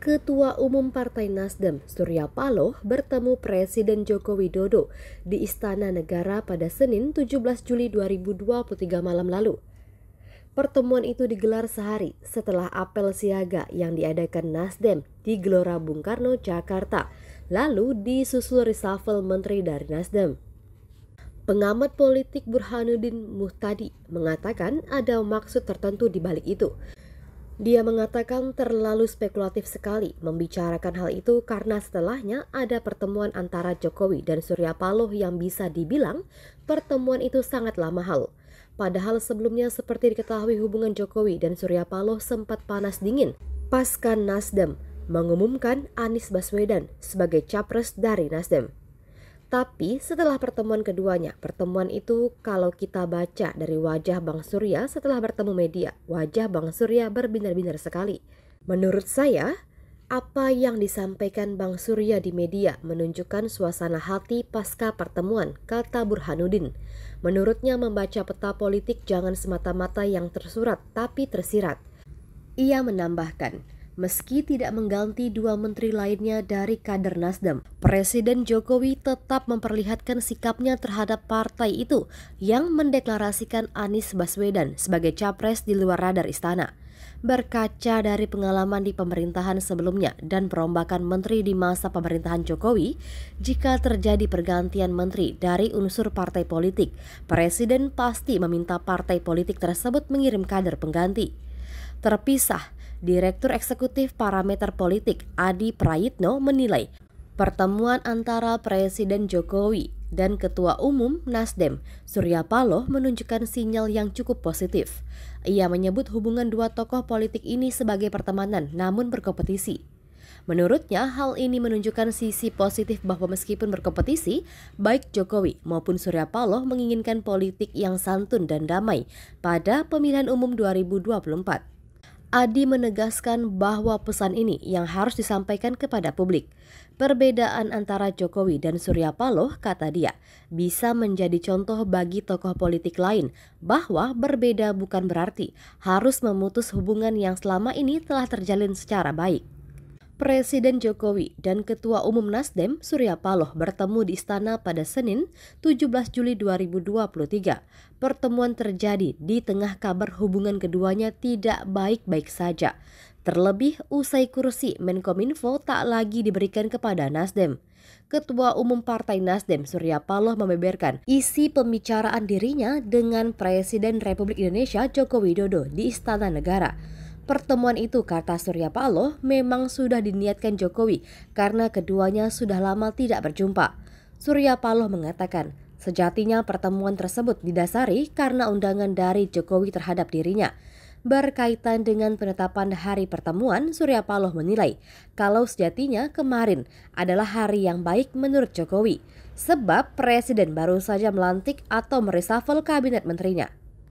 Ketua Umum Partai Nasdem Surya Paloh bertemu Presiden Joko Widodo di Istana Negara pada Senin 17 Juli 2023 malam lalu. Pertemuan itu digelar sehari setelah apel siaga yang diadakan Nasdem di Gelora Bung Karno, Jakarta, lalu disusul reshuffle menteri dari Nasdem. Pengamat politik Burhanuddin Muhtadi mengatakan ada maksud tertentu di balik itu, dia mengatakan terlalu spekulatif sekali membicarakan hal itu karena setelahnya ada pertemuan antara Jokowi dan Surya Paloh yang bisa dibilang pertemuan itu sangatlah mahal. Padahal sebelumnya seperti diketahui hubungan Jokowi dan Surya Paloh sempat panas dingin pasca Nasdem mengumumkan Anies Baswedan sebagai capres dari Nasdem. Tapi setelah pertemuan keduanya, pertemuan itu kalau kita baca dari wajah Bang Surya setelah bertemu media, wajah Bang Surya berbinar-binar sekali. Menurut saya, apa yang disampaikan Bang Surya di media menunjukkan suasana hati pasca pertemuan, kata Burhanuddin. Menurutnya membaca peta politik jangan semata-mata yang tersurat, tapi tersirat. Ia menambahkan, Meski tidak mengganti dua menteri lainnya dari kader Nasdem, Presiden Jokowi tetap memperlihatkan sikapnya terhadap partai itu yang mendeklarasikan Anies Baswedan sebagai capres di luar radar istana. Berkaca dari pengalaman di pemerintahan sebelumnya dan perombakan menteri di masa pemerintahan Jokowi, jika terjadi pergantian menteri dari unsur partai politik, Presiden pasti meminta partai politik tersebut mengirim kader pengganti. Terpisah, Direktur Eksekutif Parameter Politik Adi Prayitno menilai pertemuan antara Presiden Jokowi dan Ketua Umum Nasdem Surya Paloh menunjukkan sinyal yang cukup positif. Ia menyebut hubungan dua tokoh politik ini sebagai pertemanan namun berkompetisi. Menurutnya, hal ini menunjukkan sisi positif bahwa meskipun berkompetisi, baik Jokowi maupun Surya Paloh menginginkan politik yang santun dan damai pada pemilihan umum 2024. Adi menegaskan bahwa pesan ini yang harus disampaikan kepada publik. Perbedaan antara Jokowi dan Surya Paloh, kata dia, bisa menjadi contoh bagi tokoh politik lain bahwa berbeda bukan berarti harus memutus hubungan yang selama ini telah terjalin secara baik. Presiden Jokowi dan Ketua Umum Nasdem Surya Paloh bertemu di istana pada Senin 17 Juli 2023. Pertemuan terjadi di tengah kabar hubungan keduanya tidak baik-baik saja. Terlebih usai kursi Menkominfo tak lagi diberikan kepada Nasdem. Ketua Umum Partai Nasdem Surya Paloh membeberkan isi pembicaraan dirinya dengan Presiden Republik Indonesia Joko Widodo di Istana Negara. Pertemuan itu kata Surya Paloh memang sudah diniatkan Jokowi karena keduanya sudah lama tidak berjumpa. Surya Paloh mengatakan, sejatinya pertemuan tersebut didasari karena undangan dari Jokowi terhadap dirinya. Berkaitan dengan penetapan hari pertemuan, Surya Paloh menilai kalau sejatinya kemarin adalah hari yang baik menurut Jokowi, sebab Presiden baru saja melantik atau meresafel kabinet menterinya.